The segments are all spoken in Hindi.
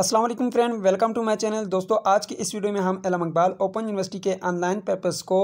अस्सलाम वालेकुम friend welcome to my channel दोस्तों आज की इस वीडियो में हम एलम इकबाल ओपन यूनिवर्सिटी के ऑनलाइन पेपर्स को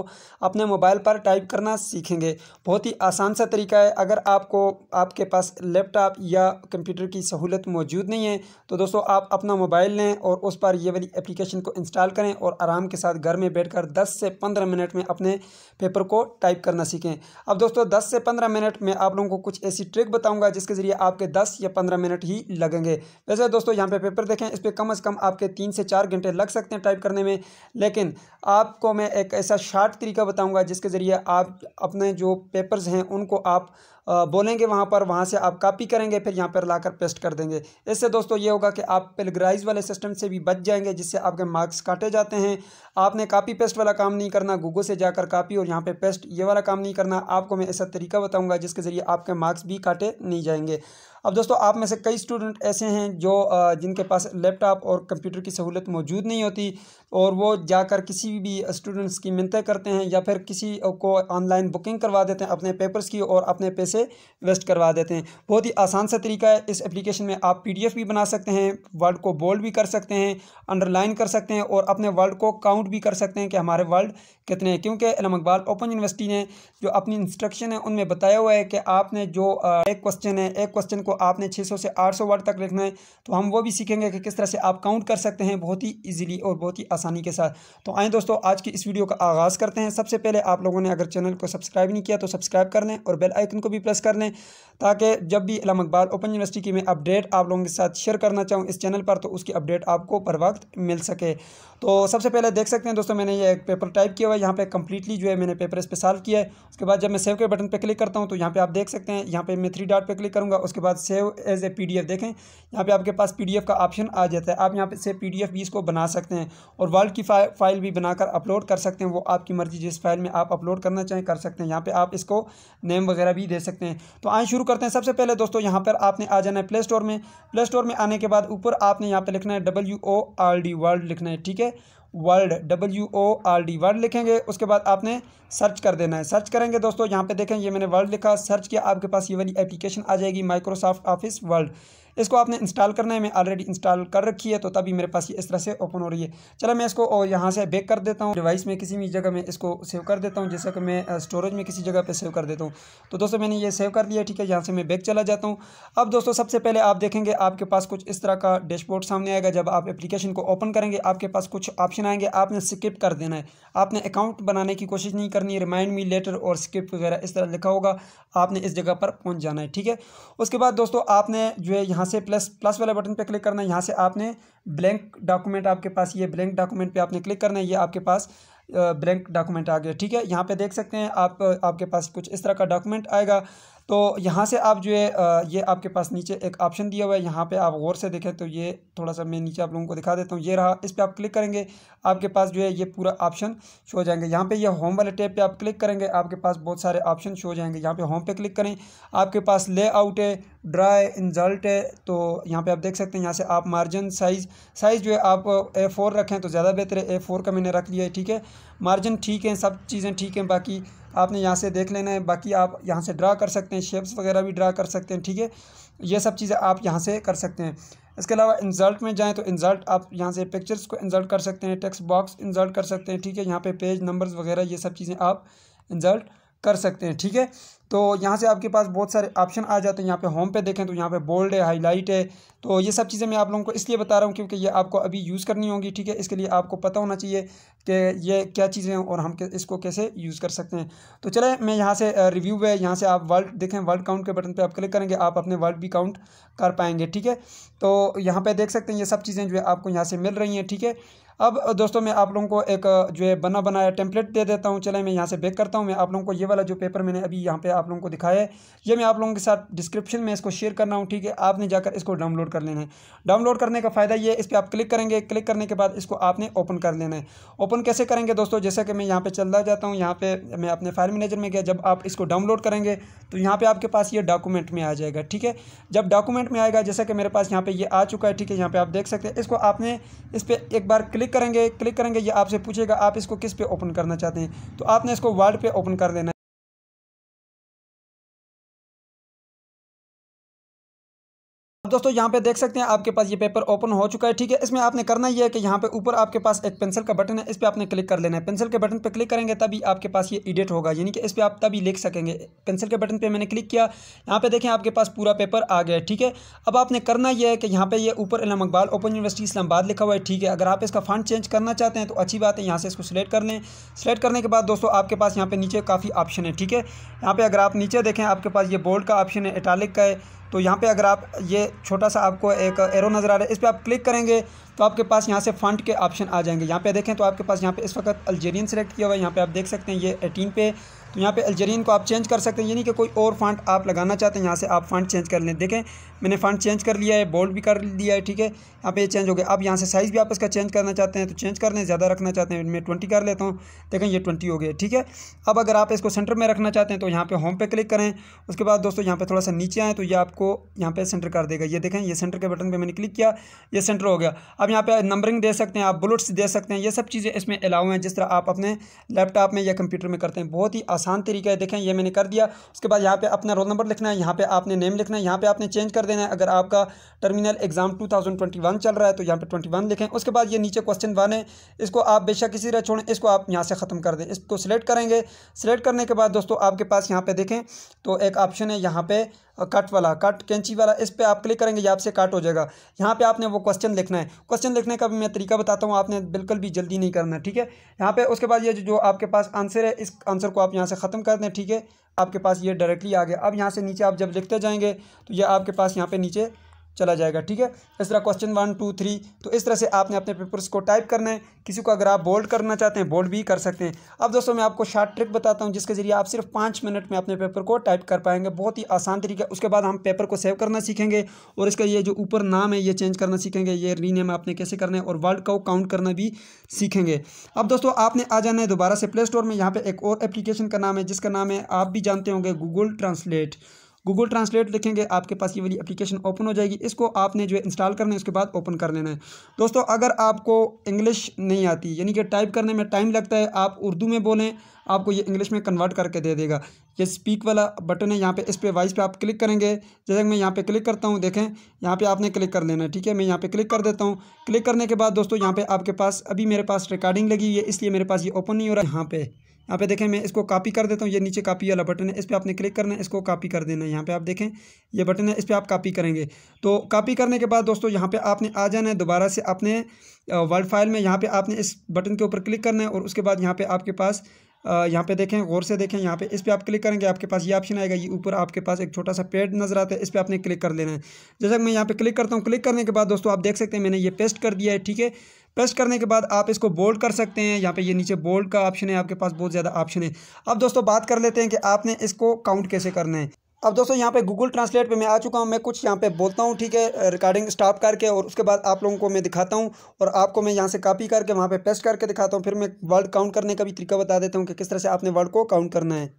अपने मोबाइल पर टाइप करना सीखेंगे बहुत ही आसान सा तरीका है अगर आपको आपके पास लैपटॉप या कंप्यूटर की सहूलत मौजूद नहीं है तो दोस्तों आप अपना मोबाइल लें और उस पर यह वाली एप्लीकेशन को इंस्टॉल करें और आराम के साथ घर में बैठ कर दस से पंद्रह मिनट में अपने पेपर को टाइप करना सीखें अब दोस्तों दस से पंद्रह मिनट में आप लोगों को कुछ ऐसी ट्रिक बताऊँगा जिसके ज़रिए आपके दस या पंद्रह मिनट ही लगेंगे वैसे दोस्तों यहाँ पर पेपर देखें हैं इस पर कम अज़ कम आपके तीन से चार घंटे लग सकते हैं टाइप करने में लेकिन आपको मैं एक ऐसा शार्ट तरीका बताऊँगा जिसके ज़रिए आप अपने जो पेपर्स हैं उनको आप बोलेंगे वहाँ पर वहाँ से आप कापी करेंगे फिर यहाँ पर लाकर पेस्ट कर देंगे इससे दोस्तों ये होगा कि आप पेलग्राइज वाले सिस्टम से भी बच जाएंगे जिससे आपके मार्क्स काटे जाते हैं आपने कापी पेस्ट वाला काम नहीं करना गूगल से जाकर कापी और यहाँ पर पे पेस्ट ये वाला काम नहीं करना आपको मैं ऐसा तरीका बताऊँगा जिसके ज़रिए आपके मार्क्स भी काटे नहीं जाएंगे अब दोस्तों आप में से कई स्टूडेंट ऐसे हैं जो जिनके पास लैपटॉप और कंप्यूटर की सहूलत मौजूद नहीं होती और वो जाकर किसी भी स्टूडेंट्स की मिनतें करते हैं या फिर किसी को ऑनलाइन बुकिंग करवा देते हैं अपने पेपर्स की और अपने पैसे वेस्ट करवा देते हैं बहुत ही आसान सा तरीका है इस एप्लीकेशन में आप पीडीएफ भी बना सकते हैं वर्ड को बोल्ड भी कर सकते हैं अंडरलाइन कर सकते हैं और अपने वर्ल्ड को काउंट भी कर सकते हैं कि हमारे वर्ल्ड कितने हैं क्योंकि इलम इकबाल ओपन यूनिवर्सिटी ने जो अपनी इंस्ट्रक्शन है उनमें बताया हुआ है कि आपने जो एक क्वेश्चन है एक क्वेश्चन को आपने छः से आठ वर्ड तक लिखना है तो हम वो भी सीखेंगे कि किस तरह से आप काउंट कर सकते हैं बहुत ही ईजिली और बहुत ही आसान आसानी के साथ तो आएँ दोस्तों आज की इस वीडियो का आगाज़ करते हैं सबसे पहले आप लोगों ने अगर चैनल को सब्सक्राइब नहीं किया तो सब्सक्राइब कर लें और बेल आइकन को भी प्रेस कर लें ताकि जब भी इलाम अकबाल ओपन यूनिवर्सिटी की मैं अपडेट आप लोगों के साथ शेयर करना चाहूँ इस चैनल पर तो उसकी अपडेट आपको पर वक्त मिल सके तो सबसे पहले देख सकते हैं दोस्तों मैंने ये एक पेपर टाइप किया हुआ है यहाँ पे कंप्लीटली जो है मैंने पेपर इस पर सॉल्व किया है उसके बाद जब मैं सेव के बटन पर क्लिक करता हूँ तो यहाँ पर आप देख सकते हैं यहाँ पर मैं थ्री डॉट पर क्लिक करूँगा उसके बाद सेव एज ए पी देखें यहाँ पर आपके पास पी का ऑप्शन आ जाता है आप यहाँ पर से पी भी इसको बना सकते हैं और और वर्ल्ड की फाइल भी बनाकर अपलोड कर सकते हैं वो आपकी मर्ज़ी जिस फाइल में आप अपलोड करना चाहें कर सकते हैं यहाँ पे आप इसको नेम वगैरह भी दे सकते हैं तो आए शुरू करते हैं सबसे पहले दोस्तों यहाँ पर आपने आ जाना है प्ले स्टोर में प्ले स्टोर में आने के बाद ऊपर आपने यहाँ पर लिखना है W O R D word लिखना है ठीक है word W O R D word लिखेंगे उसके बाद आपने सर्च कर देना है सर्च करेंगे दोस्तों यहाँ पे देखें ये मैंने वर्ल्ड लिखा सर्च किया आपके पास ये वाली एप्लीकेशन आ जाएगी माइक्रोसॉफ्ट ऑफिस वर्ल्ड इसको आपने इंस्टॉल करना है मैं ऑलरेडी इंस्टॉल कर रखी है तो तभी मेरे पास ये इस तरह से ओपन हो रही है चलो मैं इसको और यहाँ से बैक कर देता हूँ डिवाइस में किसी भी जगह में इसको सेव कर देता हूँ जैसे कि मैं स्टोरेज में किसी जगह पे सेव कर देता हूँ तो दोस्तों मैंने ये सेव कर लिया ठीक है यहाँ से मैं बैक चला जाता हूँ अब दोस्तों सबसे पहले आप देखेंगे आपके पास कुछ इस तरह का डैशबोर्ड सामने आएगा जब आप एप्लीकेशन को ओपन करेंगे आपके पास कुछ ऑप्शन आएंगे आपने स्किप कर देना है आपने अकाउंट बनाने की कोशिश नहीं करनी है रिमाइंड मी लेटर और स्किप वगैरह इस तरह लिखा होगा आपने इस जगह पर पहुंच जाना है ठीक है उसके बाद दोस्तों आपने जो है यहाँ से प्लस प्लस वाले बटन पर क्लिक करना है यहाँ से आपने ब्लैंक डॉक्यूमेंट आपके पास ये ब्लैंक डॉक्यूमेंट पर आपने क्लिक करना है ये आपके पास ब्लैंक डॉक्यूमेंट आ गया ठीक है यहाँ पे देख सकते हैं आप आपके पास कुछ इस तरह का डॉक्यूमेंट आएगा तो यहाँ से आप जो है ये आपके पास नीचे एक ऑप्शन दिया हुआ है यहाँ पे आप गौर से देखें तो ये थोड़ा सा मैं नीचे आप लोगों को दिखा देता हूँ ये रहा इस पर आप क्लिक करेंगे आपके पास जो है ये पूरा ऑप्शन शो हो जाएंगे यहाँ पे ये होम वाले टैब पे आप क्लिक करेंगे आपके पास बहुत सारे ऑप्शन शो हो जाएंगे यहाँ पे होम पे क्लिक करें आपके पास लेआउट है ड्रा है इंजल्ट है तो यहाँ पर आप देख सकते हैं यहाँ से आप मार्जिन साइज़ साइज़ जो है आप ए फोर रखें तो ज़्यादा बेहतर है ए फोर का मैंने रख लिया है ठीक है मार्जिन ठीक है सब चीज़ें ठीक हैं बाकी आपने यहाँ से देख लेना है बाकी आप यहाँ से ड्रा कर सकते हैं शेप्स वगैरह भी ड्रा कर सकते हैं ठीक है ये सब चीज़ें आप यहाँ से कर सकते हैं इसके अलावा इंजल्ट में जाएँ तो इंजल्ट आप यहाँ से पिक्चर्स को इंजल्ट कर सकते हैं टेक्स्ट बॉक्स इंजल्ट कर सकते हैं ठीक है यहाँ पे पेज नंबर्स वगैरह ये सब चीज़ें आप इंजल्ट कर सकते हैं ठीक है तो यहाँ से आपके पास बहुत सारे ऑप्शन आ जाते हैं यहाँ पे होम पे देखें तो यहाँ पे बोल्ड है हाईलाइट है तो ये सब चीज़ें मैं आप लोगों को इसलिए बता रहा हूँ क्योंकि ये आपको अभी यूज़ करनी होगी ठीक है इसके लिए आपको पता होना चाहिए कि ये क्या चीज़ें हैं और हम इसको कैसे यूज़ कर सकते हैं तो चले मैं यहाँ से रिव्यू है यहाँ से आप वर्ल्ड देखें वर्ल्ड काउंट के बटन पर आप क्लिक करेंगे आप अपने वर्ल्ड भी काउंट कर पाएंगे ठीक है तो यहाँ पर देख सकते हैं ये सब चीज़ें जो है आपको यहाँ से मिल रही हैं ठीक है अब दोस्तों मैं आप लोगों को एक जो है बना बनाया टेम्पलेट दे देता हूँ चले मैं यहाँ से बेक करता हूँ मैं आप लोगों को ये वाला जो पेपर मैंने अभी यहाँ पे आप लोगों को दिखाया है ये मैं आप लोगों के साथ डिस्क्रिप्शन में इसको शेयर करना हूँ ठीक है आपने जाकर इसको डाउनलोड कर लेना है डाउनलोड करने का फ़ायदा ये इस पर आप क्लिक करेंगे क्लिक करने के बाद इसको आपने ओपन कर लेना है ओपन कैसे करेंगे दोस्तों जैसे कि मैं यहाँ पर चलता जाता हूँ यहाँ पर मैं अपने फाइल मैनेजर में गया जब आप इसको डाउनलोड करेंगे तो यहाँ पर आपके पास ये डॉक्यूमेंट में आ जाएगा ठीक है जब डॉक्यूमेंट में आएगा जैसा कि मेरे पास यहाँ पर ये आ चुका है ठीक है यहाँ पर आप देख सकते हैं इसको आपने इस पर एक बार क्लिक क्लिक करेंगे क्लिक करेंगे ये आपसे पूछेगा आप इसको किस पे ओपन करना चाहते हैं तो आपने इसको वर्ड पे ओपन कर देना तो दोस्तों यहाँ पे देख सकते हैं आपके पास ये पेपर ओपन हो चुका है ठीक है इसमें आपने करना ये है कि यहाँ पे ऊपर आपके पास एक पेंसिल का बटन है इस पर आपने क्लिक कर लेना है पेंसिल के बटन पे क्लिक करेंगे तभी आपके पास ये एडिट होगा यानी कि इस पर आप तभी लिख सकेंगे पेंसिल के बटन पर मैंने क्लिक किया यहाँ पे देखें आपके पास पूरा पेपर आ गया है ठीक है अब आपने करना यह है कि यहाँ पर यह ऊपर इलाम अकबाल ओपन यूनिवर्सिटी इस्लाबाद लिखा हुआ है ठीक है अगर आप इसका फंड चेंज करना चाहते हैं तो अच्छी बात है यहाँ से इसको सिलेक्ट कर लें सिलेक्ट करने के बाद दोस्तों आपके पास यहाँ पे नीचे काफ़ी ऑप्शन है ठीक है यहाँ पे अगर आप नीचे देखें आपके पास ये बोल्ड का ऑप्शन है इटालिक का है तो यहाँ पे अगर आप ये छोटा सा आपको एक एरो नज़र आ रहा है इस पर आप क्लिक करेंगे तो आपके पास यहाँ से फंड के ऑप्शन आ जाएंगे यहाँ पे देखें तो आपके पास यहाँ पे इस वक्त अल्जेरियन सेलेक्ट किया हुआ है यहाँ पे आप देख सकते हैं ये एटीन पे तो यहाँ पे अल्जरीन को आप चेंज कर सकते हैं यानी कि कोई और फंड आप लगाना चाहते हैं यहाँ से आप फंड चेंज कर लें देखें मैंने फंड चेंज कर लिया है बोल्ड भी कर लिया है ठीक है यहाँ पे ये चेंज हो गया अब यहाँ से साइज़ भी आप इसका चेंज करना चाहते हैं तो चेंज कर लें ज़्यादा रखना चाहते हैं मैं ट्वेंटी कर लेता हूँ देखें ये ट्वेंटी हो गया ठीक है अब अगर आप इसको सेंटर में रखना चाहते हैं तो यहाँ पर होम पे क्लिक करें उसके बाद दोस्तों यहाँ पर थोड़ा सा नीचे आएँ तो ये आपको यहाँ पर सेंटर कर देगा ये देखें ये सेंटर के बटन पर मैंने क्लिक किया ये सेंटर हो गया अब यहाँ पर नंबरिंग दे सकते हैं आप बुलेट्स दे सकते हैं ये सब चीज़ें इसमें अलाउ हैं जिस तरह आप अपने लैपटॉप में या कंप्यूटर में करते हैं बहुत ही आसान आसान तरीका है देखें ये मैंने कर दिया उसके बाद यहाँ पे अपना रोल नंबर लिखना है यहाँ पे आपने नेम लिखना है यहाँ पे आपने चेंज कर देना है अगर आपका टर्मिनल एग्जाम 2021 चल रहा है तो यहाँ पे 21 लिखें उसके बाद ये नीचे क्वेश्चन वन है इसको आप बेशक किसी तरह छोड़ें इसको आप यहाँ से ख़त्म कर दें इसको सिलेक्ट करेंगे सिलेक्ट करने के बाद दोस्तों आपके पास यहाँ पर देखें तो एक ऑप्शन है यहाँ पर कट वाला कट कैंची वाला इस पर आप क्लिक करेंगे ये आपसे काट हो जाएगा यहाँ पे आपने वो क्वेश्चन लिखना है क्वेश्चन लिखने का भी मैं तरीका बताता हूँ आपने बिल्कुल भी जल्दी नहीं करना ठीक है यहाँ पे उसके बाद ये जो आपके पास आंसर है इस आंसर को आप यहाँ से ख़त्म कर दें ठीक है आपके पास ये डायरेक्टली आ गया अब यहाँ से नीचे आप जब लिखते जाएंगे तो ये आपके पास यहाँ पे नीचे चला जाएगा ठीक है इस तरह क्वेश्चन वन टू थ्री तो इस तरह से आपने अपने पेपर्स को टाइप करना है किसी को अगर आप बोल्ड करना चाहते हैं बोल्ड भी कर सकते हैं अब दोस्तों मैं आपको शार्ट ट्रिक बताता हूँ जिसके जरिए आप सिर्फ पाँच मिनट में अपने पेपर को टाइप कर पाएंगे बहुत ही आसान तरीका उसके बाद हम पेपर को सेव करना सीखेंगे और इसका ये जो ऊपर नाम है ये चेंज करना सीखेंगे ये रीनेम आपने कैसे करना है और वर्ड को काउंट करना भी सीखेंगे अब दोस्तों आपने आ जाना है दोबारा से प्ले स्टोर में यहाँ पर एक और एप्लीकेशन का नाम है जिसका नाम है आप भी जानते होंगे गूगल ट्रांसलेट गूगल ट्रांसलेट लिखेंगे आपके पास ये वाली एप्लीकेशन ओपन हो जाएगी इसको आपने जो है इंस्टॉल करना है उसके बाद ओपन कर लेना है दोस्तों अगर आपको इंग्लिश नहीं आती यानी कि टाइप करने में टाइम लगता है आप उर्दू में बोलें आपको ये इंग्लिश में कन्वर्ट करके दे देगा ये स्पीक वाला बटन है यहाँ पे इस पर वॉइस पे आप क्लिक करेंगे जैसे मैं यहाँ पे क्लिक करता हूँ देखें यहाँ पे आपने क्लिक कर लेना है ठीक है मैं यहाँ पे क्लिक कर देता हूँ क्लिक करने के बाद दोस्तों यहाँ पे आपके पास अभी मेरे पास रिकॉर्डिंग लगी हुई है इसलिए मेरे पास ये ओपन नहीं हो रहा है यहाँ पर यहाँ पे देखें मैं इसको कॉपी कर देता हूँ ये नीचे कॉपी वाला बटन है इस पर आपने क्लिक करना है इसको कॉपी कर देना है यहाँ पे आप देखें ये बटन है इस पर आप कॉपी करेंगे तो कॉपी करने के बाद दोस्तों यहाँ पे आपने आ जाना है दोबारा से अपने वर्ड फाइल में यहाँ पे आपने इस बटन के ऊपर क्लिक करना है और उसके बाद यहाँ पर आपके पास यहाँ पे देखें गौर से देखें यहाँ पे इस पर आप क्लिक करेंगे आपके पास ये ऑप्शन आएगा ये ऊपर आपके पास एक छोटा सा पेड नजर आता है इस पर आपने क्लिक कर लेना है जैसा मैं यहाँ पे क्लिक करता हूँ क्लिक करने के बाद दोस्तों आप देख सकते हैं मैंने ये पेस्ट कर दिया है ठीक है पेस्ट करने के बाद आप इसको बोल्ड कर सकते हैं यहाँ पे ये नीचे बोल्ड का ऑप्शन है आपके पास बहुत ज़्यादा ऑप्शन है अब दोस्तों बात कर लेते हैं कि आपने इसको काउंट कैसे करना है अब दोस्तों यहाँ पे गूगल ट्रांसलेट पे मैं आ चुका हूँ मैं कुछ यहाँ पे बोलता हूँ ठीक है रिकॉर्डिंग स्टॉप करके और उसके बाद आप लोगों को मैं दिखाता हूँ और आपको मैं यहाँ से कॉपी करके वहाँ पे पेस्ट करके दिखाता हूँ फिर मैं वर्ड काउंट करने का भी तरीका बता देता हूँ कि किस तरह से आपने वर्ड को काउंट करना है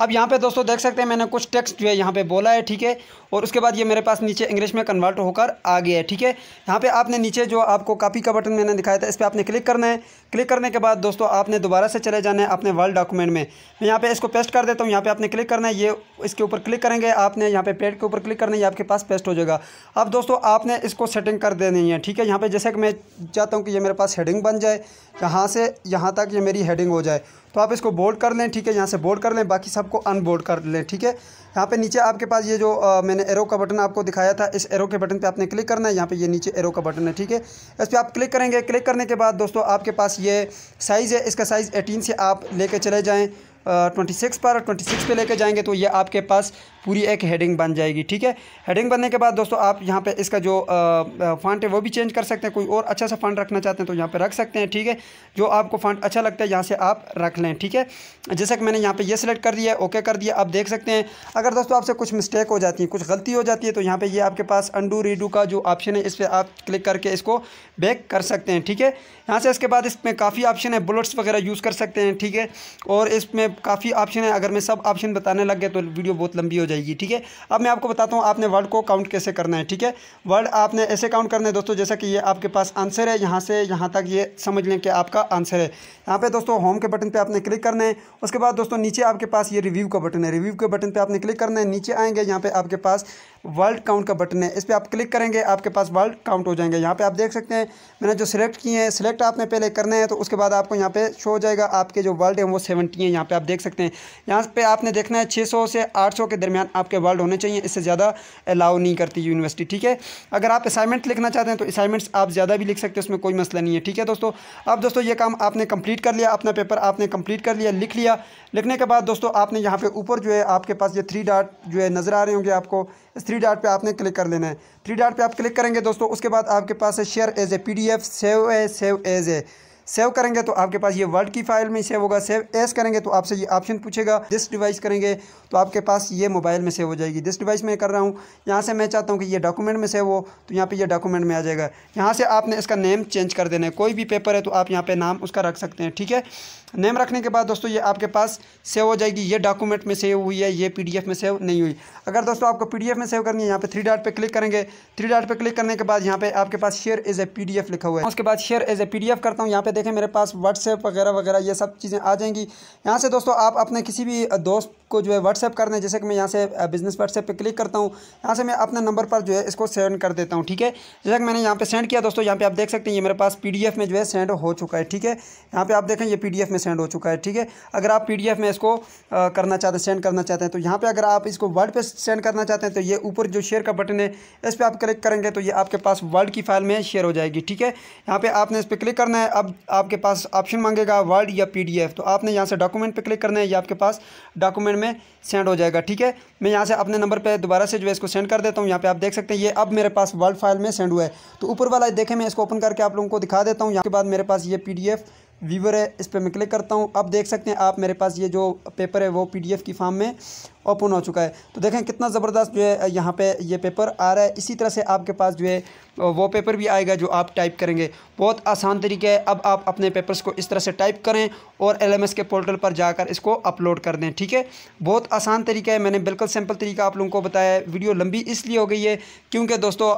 अब यहाँ पे दोस्तों देख सकते हैं मैंने कुछ टेक्स्ट जो है यहाँ पे बोला है ठीक है और उसके बाद ये मेरे पास नीचे इंग्लिश में कन्वर्ट होकर आ गया है ठीक है यहाँ पे आपने नीचे जो आपको कॉपी का बटन मैंने दिखाया था इस पर आपने क्लिक करना है क्लिक करने के बाद दोस्तों आपने दोबारा से चले जाना है अपने वर्ल्ड डॉक्यूमेंट में मैं यहाँ पर इसको पेस्ट कर देता हूँ यहाँ पर आपने क्लिक करना है ये इसके ऊपर क्लिक करेंगे आपने यहाँ पर पेड के ऊपर क्लिक करना है ये आपके पास पेस्ट हो जाएगा अब दोस्तों आपने इसको सेटिंग कर देनी है ठीक है यहाँ पर जैसे कि मैं चाहता हूँ कि ये मेरे पास हेडिंग बन जाए यहाँ से यहाँ तक ये मेरी हेडिंग हो जाए तो आप इसको बोल्ड कर लें ठीक है यहाँ से बोल्ड कर लें बाकी सब आपको अनबोर्ड कर लें ठीक है यहाँ पे नीचे आपके पास ये जो आ, मैंने एरो का बटन आपको दिखाया था इस एरो के बटन पे आपने क्लिक करना है यहाँ पे ये नीचे एरो का बटन है ठीक है इस पर आप क्लिक करेंगे क्लिक करने के बाद दोस्तों आपके पास ये साइज़ है इसका साइज़ एटीन से आप लेके चले जाएँ ट्वेंटी सिक्स पर ट्वेंटी सिक्स पर लेके जाएंगे तो ये आपके पास पूरी एक हेडिंग बन जाएगी ठीक है हेडिंग बनने के बाद दोस्तों आप यहाँ पे इसका जो फंड है वो भी चेंज कर सकते हैं कोई और अच्छा सा फंड रखना चाहते हैं तो यहाँ पे रख सकते हैं ठीक है जो आपको फंड अच्छा लगता है यहाँ से आप रख लें ठीक है जैसे कि मैंने यहाँ पर ये सिलेक्ट कर दिया ओके कर दिया आप देख सकते हैं अगर दोस्तों आपसे कुछ मिस्टेक हो जाती है कुछ गलती हो जाती है तो यहाँ पर ये आपके पास अंडू रीडू का जो ऑप्शन है इस पर आप क्लिक करके इसको बैक कर सकते हैं ठीक है यहाँ से इसके बाद इसमें काफ़ी ऑप्शन है बुलेट्स वगैरह यूज़ कर सकते हैं ठीक है और इसमें काफ़ी ऑप्शन है अगर मैं सब ऑप्शन बताने लग गए तो वीडियो बहुत लंबी हो जाएगी जाएगी ठीक है अब मैं आपको बताता हूँ आपने वर्ड को काउंट कैसे करना है ठीक है वर्ड आपने ऐसे काउंट करना है दोस्तों जैसा कि ये आपके पास आंसर है यहाँ से यहाँ तक ये समझ लें कि आपका आंसर है यहाँ पे दोस्तों होम के बटन पे आपने क्लिक करना है उसके बाद दोस्तों नीचे आपके पास ये रिव्यू का बटन है रिव्यू के बटन पे आपने क्लिक करना है नीचे आएंगे यहाँ पे आपके पास वर्ल्ड काउंट का बटन है इस पर आप क्लिक करेंगे आपके पास वर्ल्ड काउंट हो जाएंगे यहाँ पे आप देख सकते हैं मैंने जो सिलेक्ट किए हैं सिलेक्ट आपने पहले करने हैं तो उसके बाद आपको यहाँ पे शो हो जाएगा आपके जो वर्ल्ड हैं वो सेवेंटी हैं यहाँ पे आप देख सकते हैं यहाँ पे आपने देखना है छः सौ से आठ सौ के दरमियान आपके वर्ल्ड होने चाहिए इससे ज़्यादा अलाउ नहीं करती यूनिवर्सिटी ठीक है अगर आप असाइनमेंट लिखना चाहते हैं तो असाइनमेंट्स आप ज़्यादा भी लिख सकते हैं उसमें कोई मसला नहीं है ठीक है दोस्तों अब दोस्तों ये काम आपने कंप्लीट कर लिया अपना पेपर आपने कम्प्लीट कर लिया लिख लिया लिखने के बाद दोस्तों आपने यहाँ पे ऊपर जो है आपके पास ये थ्री डाट जो है नज़र आ रहे होंगे आपको इस थ्री थ्री डॉट पे आपने क्लिक कर लेना है थ्री डॉट पे आप क्लिक करेंगे दोस्तों उसके बाद आपके पास है share as a P D F save a save as a save करेंगे तो आपके पास ये वर्ड की फाइल में सेव होगा सेव एस करेंगे तो आपसे ये ऑप्शन पूछेगा दिस डिवाइस करेंगे तो आपके पास ये मोबाइल में सेव हो जाएगी दिस डिवाइस में कर रहा हूँ यहाँ से मैं चाहता हूँ कि ये डॉक्यूमेंट में सेव हो तो यहाँ पर ये डॉक्यूमेंट में आ जाएगा यहाँ से आपने इसका नेम चेंज कर देना है कोई भी पेपर है तो आप यहाँ पर नाम उसका रख सकते हैं ठीक है नेम रखने के बाद दोस्तों ये आपके पास सेव हो जाएगी ये डॉक्यूमेंट में सेव हुई है ये पी में सेव नहीं हुई अगर दोस्तों आपको पी में सेव करनी है यहाँ पर थ्री डॉट पे क्लिक करेंगे थ्री डॉट पर क्लिक करने के बाद यहाँ पे आपके पास शेयर एज ए पी लिखा हुआ है उसके बाद शेयर एज ए पी करता हूँ यहाँ पर देखें मेरे पास व्हाट्सएप वगैरह वगैरह ये सब चीज़ें आ जाएंगी यहाँ से दोस्तों आप अपने किसी भी दोस्त को जो है व्हाट्सएप कर दें जैसे कि मैं यहाँ से बिज़नेस व्हाट्सएप पे क्लिक करता हूँ यहाँ से मैं अपने नंबर पर जो है इसको सेंड कर देता हूँ ठीक है जैसे कि मैंने यहाँ पर सेंड किया दोस्तों यहाँ पर आप देख सकते हैं ये मेरे पास पी में जो है सेंड हो चुका है ठीक है यहाँ पर आप देखें ये पी में सेंड हो चुका है ठीक है अगर आप पी में इसको करना चाहते हैं सेंड करना चाहते हैं तो यहाँ पर अगर आप इसको वर्ड पर सेंड करना चाहते हैं तो ये ऊपर जो शेयर का बटन है इस पर आप क्लिक करेंगे तो ये आपके पास वर्ड की फाइल में शेयर हो जाएगी ठीक है यहाँ पर आपने इस पर क्लिक करना है अब आपके पास ऑप्शन मांगेगा वर्ड या पीडीएफ तो आपने यहाँ से डॉक्यूमेंट पे क्लिक करना है ये आपके पास डॉक्यूमेंट में सेंड हो जाएगा ठीक है मैं यहाँ से अपने नंबर पे दोबारा से जो है इसको सेंड कर देता हूँ यहाँ पे आप देख सकते हैं ये अब मेरे पास वर्ड फाइल में सेंड हुआ है तो ऊपर वाला देखें मैं इसको ओपन करके आप लोगों को दिखा देता हूँ यहाँ के बाद मेरे पास ये पी व्यूवर है इस पर मैं क्लिक करता हूँ अब देख सकते हैं आप मेरे पास ये जो पेपर है वो पी की फॉर्म में ओपन हो चुका है तो देखें कितना ज़बरदस्त जो है यहाँ पे ये पेपर आ रहा है इसी तरह से आपके पास जो है वो पेपर भी आएगा जो आप टाइप करेंगे बहुत आसान तरीका है अब आप अपने पेपर्स को इस तरह से टाइप करें और एल के पोर्टल पर जाकर इसको अपलोड कर दें ठीक है बहुत आसान तरीका है मैंने बिल्कुल सिंपल तरीका आप लोगों को बताया है वीडियो लंबी इसलिए हो गई है क्योंकि दोस्तों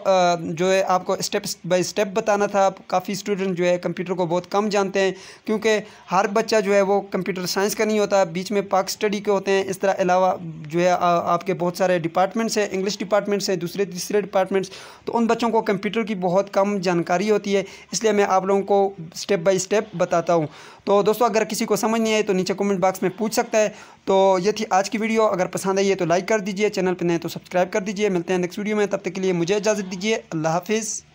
जो है आपको स्टेप बाई स्टेप बताना था काफ़ी स्टूडेंट जो है कंप्यूटर को बहुत कम जानते हैं क्योंकि हर बच्चा जो है वो कंप्यूटर साइंस का नहीं होता बीच में पार्क स्टडी के होते हैं इस तरह अलावा जो है आपके बहुत सारे डिपार्टमेंट्स हैं इंग्लिश डिपार्टमेंट्स हैं दूसरे तीसरे डिपार्टमेंट्स तो उन बच्चों को कंप्यूटर की बहुत कम जानकारी होती है इसलिए मैं आप लोगों को स्टेप बाय स्टेप बताता हूँ तो दोस्तों अगर किसी को समझ नहीं आए तो नीचे कमेंट बॉक्स में पूछ सकता है तो ये थी आज की वीडियो अगर पसंद आई है तो लाइक कर दीजिए चैनल पर नए तो सब्सक्राइब कर दीजिए मिलते हैं नेक्स्ट वीडियो में तब तक के लिए मुझे इजाज़त दीजिए अल्लाह हाफिज़